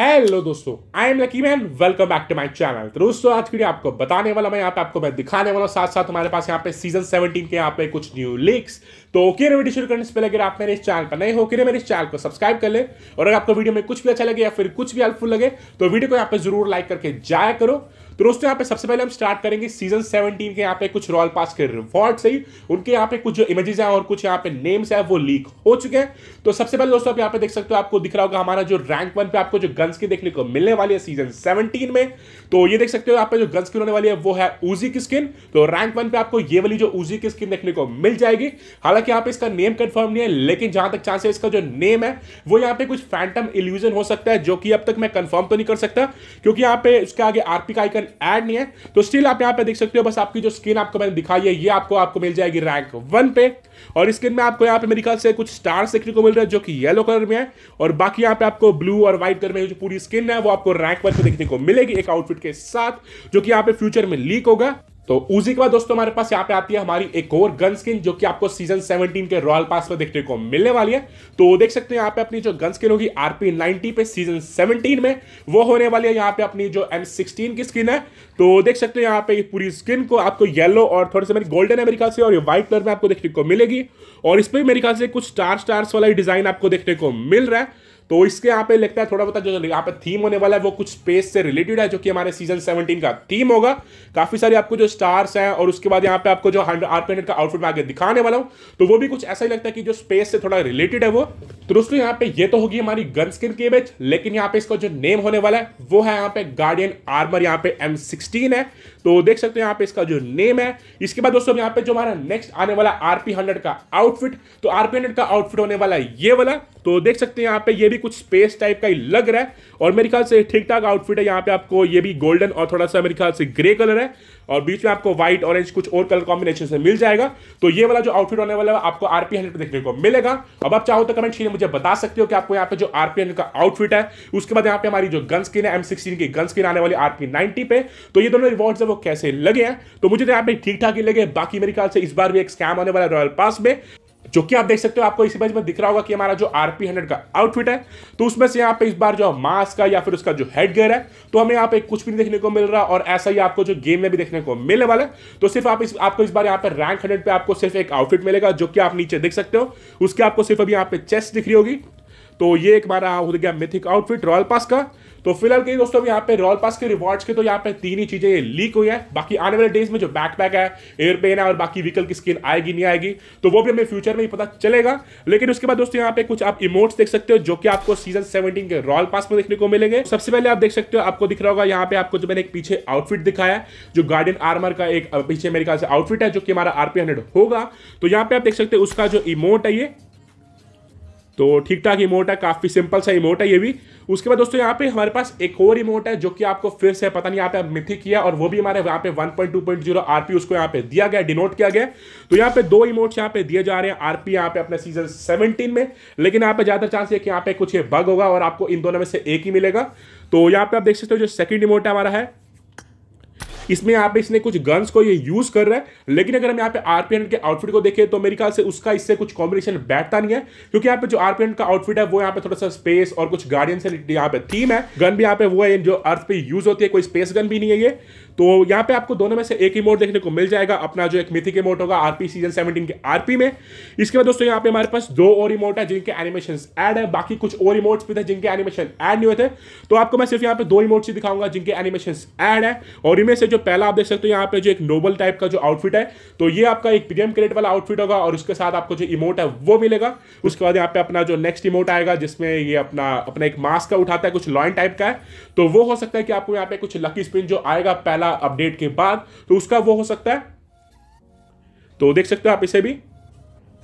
hello दोस्तों I am Lucky Man welcome back to my channel तो दोस्तों आज वीडियो आपको बताने वाला मैं यहाँ पे आपको मैं दिखाने वाला हूँ साथ साथ हमारे पास यहाँ पे सीजन 17 के यहाँ पे कुछ न्यू लीक्स तो ओके ना वीडियो शुरू करने से पहले अगर आप मेरे इस चैनल पर नए हो कि मेरे इस चैनल को सब्सक्राइब कर ले और अगर आपको वीडियो में कुछ भी अच्छा लगे या फिर कुछ भी हेल्पफुल लगे तो वीडियो को यहाँ पे जरूर लाइक करके जाया करो तो दोस्तों यहाँ पे सबसे पहले हम स्टार्ट करेंगे सीजन सेवनटीन के यहाँ पे कुछ रॉयल पास के रिवॉर्ड सही उनके यहाँ पे कुछ जो इमेजेस हैं और कुछ यहाँ पे नेम्स है वो लीक हो चुके हैं तो सबसे पहले दोस्तों आप यहाँ पे देख सकते हो आपको दिख रहा होगा हमारा जो रैंक वन पे आपको जो गन्स की देखने को मिलने वाली है सीजन सेवनटीन में तो ये देख सकते हो यहाँ पे जो गन्स की होने वाली है वो है ऊजी की स्किन तो रैंक वन पे आपको ये वाली जो ऊजी की स्किन देखने को मिल जाएगी हालांकि यहाँ पे इसका नेम कन्फर्म नहीं है लेकिन जहां तक चांस है इसका जो नेम है वो यहाँ पे कुछ फैंटम इल्यूजन हो सकता है जो कि अब तक मैं कन्फर्म तो नहीं कर सकता क्योंकि यहाँ पे उसके आगे आरपी का आइकन ऑप्शन ऐड नहीं है तो स्टिल आप यहाँ पे देख सकते हो बस आपकी जो स्किन आपको मैंने दिखाई है ये आपको आपको मिल जाएगी रैंक वन पे और स्किन में आपको यहाँ पे मेरे ख्याल से कुछ स्टार्स देखने को मिल रहे हैं जो कि येलो कलर में है और बाकी यहाँ पे आपको ब्लू और व्हाइट कलर में जो पूरी स्किन है वो आपको रैंक वन पे देखने को मिलेगी एक आउटफिट के साथ जो कि यहाँ पे फ्यूचर में लीक होगा तो उसी के बाद दोस्तों हमारे पास यहाँ पे आती है हमारी एक और गन स्किन जो कि आपको सीजन 17 के रॉयल पास में देखने को मिलने वाली है तो देख सकते हैं यहाँ पे अपनी जो गन स्किन होगी आरपी 90 पे सीजन 17 में वो होने वाली है यहाँ पे अपनी जो एम की स्किन है तो देख सकते हैं यहाँ पे पूरी स्किन को आपको येलो और थोड़े से मेरी गोल्डन है मेरे ख्याल से और व्हाइट कलर में आपको देखने को मिलेगी और इस पर मेरे ख्याल से कुछ स्टार स्टार्स वाला डिजाइन आपको देखने को मिल रहा है तो इसके यहाँ पे लगता है थोड़ा बहुत जो यहाँ पे थीम होने वाला है वो कुछ स्पेस से रिलेटेड है जो कि हमारे सीजन सेवनटीन का थीम होगा काफी सारे आपको जो स्टार्स हैं और उसके बाद यहाँ पे आपको जो हंड्रेड आर का आउटफिट में आगे दिखाने वाला हूँ तो वो भी कुछ ऐसा ही लगता है कि जो स्पेस से थोड़ा रिलेटेड है वो तो दोस्तों यहाँ पे ये तो होगी हमारी गन स्किन की इमेज लेकिन यहाँ पे इसका जो नेम होने वाला है वो है यहाँ पे गार्डियन आर्मर यहाँ पे एम सिक्सटीन है तो देख सकते हो यहाँ पे इसका जो नेम है इसके बाद दोस्तों यहाँ पे जो हमारा नेक्स्ट आने वाला आरपी हंड्रेड का आउटफिट तो आरपी हंड्रेड का आउटफिट होने वाला है ये वाला तो देख सकते हैं यहाँ पे ये भी कुछ स्पेस टाइप का ही लग रहा है और मेरे ख्याल से ठीक ठाक आउटफिट है यहाँ पे आपको ये भी गोल्डन और थोड़ा सा मेरे ख्याल से ग्रे कलर है और बीच में आपको व्हाइट ऑरेंज कुछ और कलर कॉम्बिनेशन से मिल जाएगा तो ये वाला जो आउटफिट होने वाला है आपको आरपी हंड्रेड देखने को मिलेगा अब आप चाहो तो कमेंट शीन मुझे बता सकते हो कि आपको यहाँ पे जो आरपी हंड्रेड का आउटफिट है उसके बाद यहाँ पे हमारी जो गन स्किन है एम सिक्सटीन की गन स्किन आने वाली आरपी नाइनटी पे तो ये दोनों रिवॉर्ड है वो कैसे लगे हैं तो मुझे तो यहाँ पे ठीक ठाक ही लगे बाकी मेरे ख्याल से इस बार भी एक स्कैम आने वाला रॉयल पास में जो कि आप देख सकते हो आपको इस इमेज में दिख रहा होगा कि हमारा जो आरपी हंड्रेड का आउटफिट है तो उसमें से यहाँ पे इस बार जो मास्क का या फिर उसका जो हेडगेयर है तो हमें यहाँ पे कुछ भी नहीं देखने को मिल रहा और ऐसा ही आपको जो गेम में भी देखने को मिलने वाला है तो सिर्फ आप इस आपको इस बार यहाँ पे रैंक हंड्रेड पे आपको सिर्फ एक आउटफिट मिलेगा जो कि आप नीचे देख सकते हो उसके आपको सिर्फ अभी यहाँ पे चेस्ट दिख रही होगी तो ये एक बार हो गया मिथिक आउटफिट रॉयल पास का तो फिलहाल कहीं दोस्तों यहाँ पे रॉयल पास के रिवॉर्ड्स के तो यहाँ पे तीन ही चीजें लीक हुई है बाकी आने वाले डेज में जो बैकपैक है एयरप्लेन है और बाकी व्हीकल की स्किन आएगी नहीं आएगी तो वो भी हमें फ्यूचर में ही पता चलेगा लेकिन उसके बाद दोस्तों यहाँ पे कुछ आप इमोट्स देख सकते हो जो कि आपको सीजन सेवनटीन के रॉयल पास में देखने को मिलेंगे सबसे पहले आप देख सकते हो आपको दिख रहा होगा यहाँ पे आपको जो मैंने एक पीछे आउटफिट दिखाया जो गार्डियन आर्मर का एक पीछे मेरे ख्याल से आउटफिट है जो कि हमारा आरपी हंड्रेड होगा तो यहाँ पे आप देख सकते हो उसका जो इमोट है ये तो ठीक ठाक इमोट है काफ़ी सिंपल सा इमोट है ये भी उसके बाद दोस्तों यहाँ पे हमारे पास एक और इमोट है जो कि आपको फिर से पता नहीं यहाँ पे मिथिक किया और वो भी हमारे यहाँ पे 1.2.0 आरपी उसको यहाँ पे दिया गया डिनोट किया गया तो यहाँ पे दो इमोट्स यहाँ पे दिए जा रहे हैं आरपी यहाँ पे अपने सीजन 17 में लेकिन यहाँ पे ज़्यादा चांस है कि यहाँ पे कुछ बग होगा और आपको इन दोनों में से एक ही मिलेगा तो यहाँ पे आप देख सकते हो जो सेकंड इमोट हमारा है इसमें यहाँ पे इसने कुछ गन्स को ये यूज कर रहा है लेकिन अगर हम यहाँ पे आरपीएन के आउटफिट को देखें तो मेरे ख्याल से उसका इससे कुछ कॉम्बिनेशन बैठता नहीं है क्योंकि यहाँ पे जो आरपीएन का आउटफिट है वो यहाँ पे थोड़ा सा स्पेस और कुछ गार्डियन से यहाँ पे थीम है गन भी यहाँ पे वो है जो अर्थ पे यूज होती है कोई स्पेस गन भी नहीं है ये तो यहाँ पे आपको दोनों में से एक ही मोड देखने को मिल जाएगा अपना जो एक मिथिक इमोट होगा आरपी सीजन सेवनटीन के आरपी में इसके बाद दोस्तों यहाँ पे हमारे पास दो और इमोट है जिनके एनिमेशन एड है बाकी कुछ और इमोट्स भी थे जिनके एनिमेशन एड नहीं हुए थे तो आपको मैं सिर्फ यहाँ पे दो इमोट्स ही दिखाऊंगा जिनके एनिमेशन एड है और इनमें से जो पहला आप देख सकते हो यहाँ पे जो एक नोबल टाइप का जो आउटफिट है तो ये आपका एक प्रीमियम क्रेडिट वाला आउटफिट होगा और उसके साथ आपको जो इमोट है वो मिलेगा उसके बाद यहाँ पे अपना जो नेक्स्ट इमोट आएगा जिसमें ये अपना अपना एक मास्क का उठाता है कुछ लॉइन टाइप का है तो वो हो सकता है कि आपको यहाँ पे कुछ लकी स्पिन जो आएगा पहला अपडेट के बाद तो उसका वो हो सकता है तो देख सकते हो आप इसे भी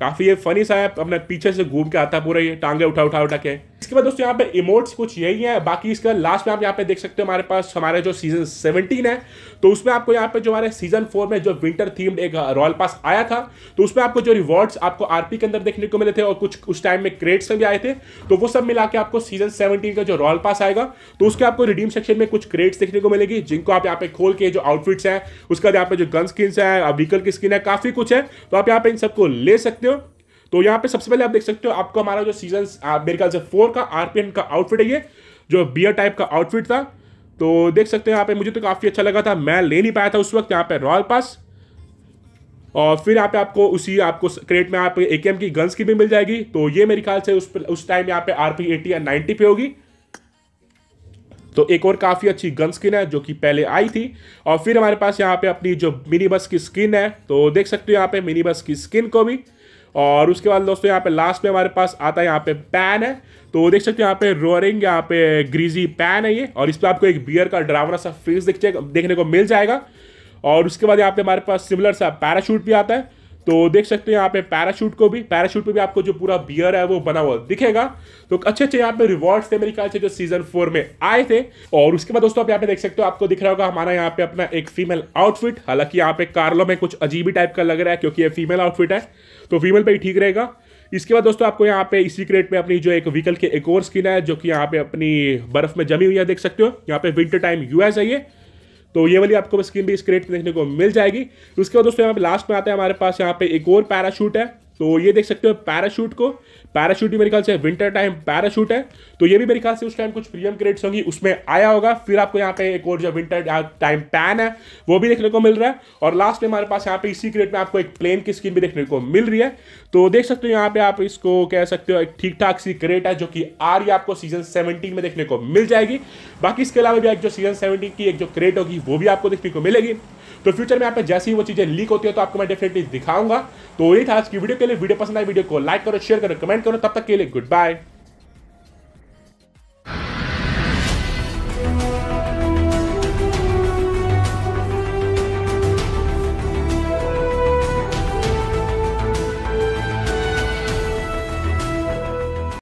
काफ़ी ये फनी सा है अपने पीछे से घूम के आता पूरा ये टांगे उठा उठा उठा के इसके बाद दोस्तों यहाँ पे इमोट्स कुछ यही है बाकी इसका लास्ट में आप यहाँ पे देख सकते हो हमारे पास हमारे जो सीजन 17 है तो उसमें आपको यहाँ पे जो हमारे सीजन 4 में जो विंटर थीम्ड एक रॉयल uh, पास आया था तो उसमें आपको जो रिवॉर्ड्स आपको आरपी के अंदर देखने को मिले थे और कुछ उस टाइम में क्रेड्स में भी आए थे तो वो सब मिला के आपको सीजन सेवनटीन का जो रॉयल पास आएगा तो उसके आपको रिडीम सेक्शन में कुछ क्रेड्स देखने को मिलेगी जिनको आप यहाँ पे खोल के जो आउटफिट्स हैं उसके बाद यहाँ पे जो गन स्किन है व्हीकल की स्किन है काफी कुछ है तो आप यहाँ पे इन सबको ले सकते हो तो यहाँ पे सबसे पहले आप देख सकते हो आपको हमारा जो सीजन मेरे ख्याल से फोर का आरपीएन का आउटफिट है ये जो बियर टाइप का आउटफिट था तो देख सकते हो यहाँ पे मुझे तो काफ़ी अच्छा लगा था मैं ले नहीं पाया था उस वक्त यहाँ पे रॉयल पास और फिर यहाँ पे आपको उसी आपको क्रेट में आप पे एम की गन्स की भी मिल जाएगी तो ये मेरे ख्याल से उस पर उस टाइम यहाँ पे आर पी एटी या नाइन्टी पे होगी तो एक और काफ़ी अच्छी गन स्किन है जो कि पहले आई थी और फिर हमारे पास यहाँ पे अपनी जो मिनी बस की स्किन है तो देख सकते हो यहाँ पे मिनी बस की स्किन को भी और उसके बाद दोस्तों यहाँ पे लास्ट में हमारे पास आता है यहाँ पे पैन है तो देख सकते हो यहाँ पे रोरिंग यहाँ पे ग्रीजी पैन है ये और इस पर आपको एक बियर का ड्रावरा सा फेस देखने को मिल जाएगा और उसके बाद यहाँ पे हमारे पास सिमिलर सा पैराशूट भी आता है तो देख सकते हो यहाँ पे पैराशूट को भी पैराशूट पे भी आपको जो पूरा बियर है वो बना हुआ दिखेगा तो अच्छे अच्छे यहाँ पे रिवॉर्ड्स थे मेरे ख्याल से जो सीजन फोर में आए थे और उसके बाद दोस्तों आप यहाँ पे देख सकते हो आपको दिख रहा होगा हमारा यहाँ पे अपना एक फीमेल आउटफिट हालांकि यहाँ पे कार्लो में कुछ अजीब ही टाइप का लग रहा है क्योंकि ये फीमेल आउटफिट है तो फीमेल पे ही ठीक रहेगा इसके बाद दोस्तों आपको यहाँ पे इसी क्रेट में अपनी जो एक व्हीकल के एक और स्किन है जो कि यहाँ पे अपनी बर्फ में जमी हुई है देख सकते हो यहाँ पे विंटर टाइम यूएस है ये तो ये वाली आपको स्क्रीन भी इस क्रेट पर देखने को मिल जाएगी उसके बाद दोस्तों यहाँ पे लास्ट में आता है हमारे पास यहाँ पे एक और पैराशूट है तो ये देख सकते हो पैराशूट को पैराशूट भी मेरे ख्याल से विंटर टाइम पैराशूट है तो ये भी मेरे ख्याल से उस टाइम कुछ प्रीमियम क्रेड्स होंगी उसमें आया होगा फिर आपको यहाँ पे एक और जो विंटर टाइम पैन है वो भी देखने को मिल रहा है और लास्ट में हमारे पास यहाँ पे इसी क्रेड में आपको एक प्लेन की स्क्रीन भी देखने को मिल रही है तो देख सकते हो यहाँ पे आप इसको कह सकते हो एक ठीक ठाक सी क्रेट है जो कि आ रही आपको सीजन सेवनटीन में देखने को मिल जाएगी बाकी इसके अलावा भी एक जो सीजन सेवनटीन की एक जो क्रेट होगी वो भी आपको देखने को मिलेगी तो फ्यूचर में यहाँ पे जैसे ही वो चीज़ें लीक होती है तो आपको मैं डेफिनेटली दिखाऊंगा तो यही था आज की वीडियो के लिए वीडियो पसंद आए वीडियो को लाइक करो शेयर करो कमेंट कमेंट करो तब तक के लिए गुड बाय